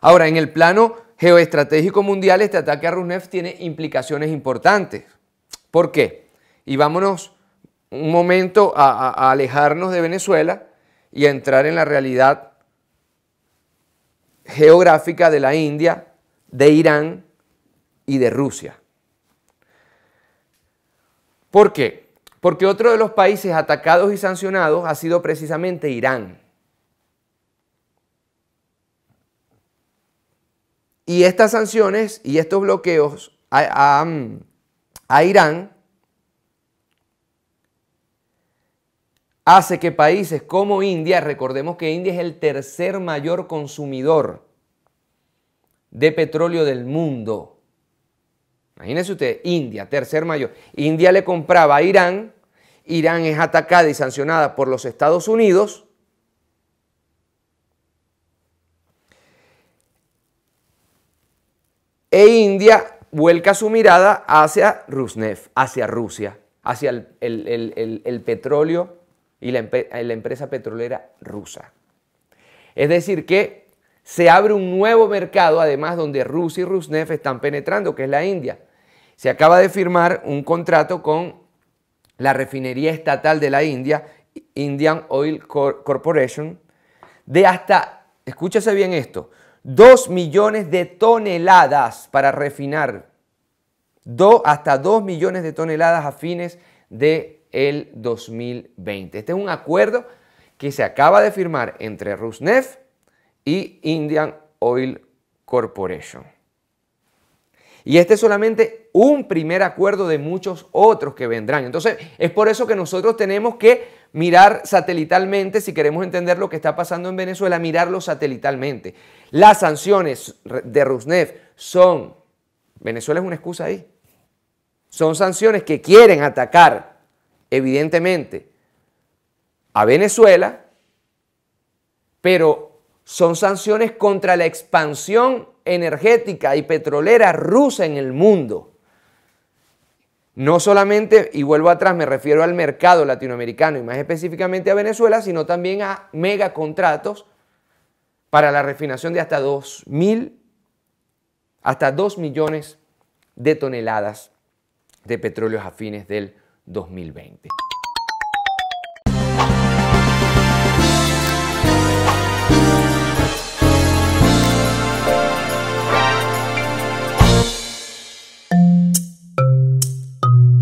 Ahora, en el plano geoestratégico mundial, este ataque a Rusnev tiene implicaciones importantes. ¿Por qué? Y vámonos un momento a, a alejarnos de Venezuela y a entrar en la realidad geográfica de la India, de Irán y de Rusia. ¿Por qué? Porque otro de los países atacados y sancionados ha sido precisamente Irán. Y estas sanciones y estos bloqueos mm, a, Irán hace que países como India, recordemos que India es el tercer mayor consumidor de petróleo del mundo. Imagínense ustedes, India, tercer mayor. India le compraba a Irán, Irán es atacada y sancionada por los Estados Unidos, e India vuelca su mirada hacia Rusnef, hacia Rusia, hacia el, petróleo y la, empresa petrolera rusa. Es decir, que se abre un nuevo mercado, además, donde Rusia y Rusnev están penetrando, que es la India. Se acaba de firmar un contrato con la refinería estatal de la India, Indian Oil Corporation, de hasta, escúchase bien esto, 2 millones de toneladas para refinar. 2 hasta 2 millones de toneladas a fines del 2020. Este es un acuerdo que se acaba de firmar entre Rusnef y Indian Oil Corporation. Y este es solamente un primer acuerdo de muchos otros que vendrán. Entonces, es por eso que nosotros tenemos que mirar satelitalmente, si queremos entender lo que está pasando en Venezuela, mirarlo satelitalmente. Las sanciones de Rusnev son, Venezuela es una excusa ahí, son sanciones que quieren atacar, evidentemente, a Venezuela, pero son sanciones contra la expansión energética y petrolera rusa en el mundo. No solamente, y vuelvo atrás, me refiero al mercado latinoamericano y más específicamente a Venezuela, sino también a megacontratos para la refinación de hasta 2 mil, hasta 2 millones de toneladas de petróleos a fines del 2020.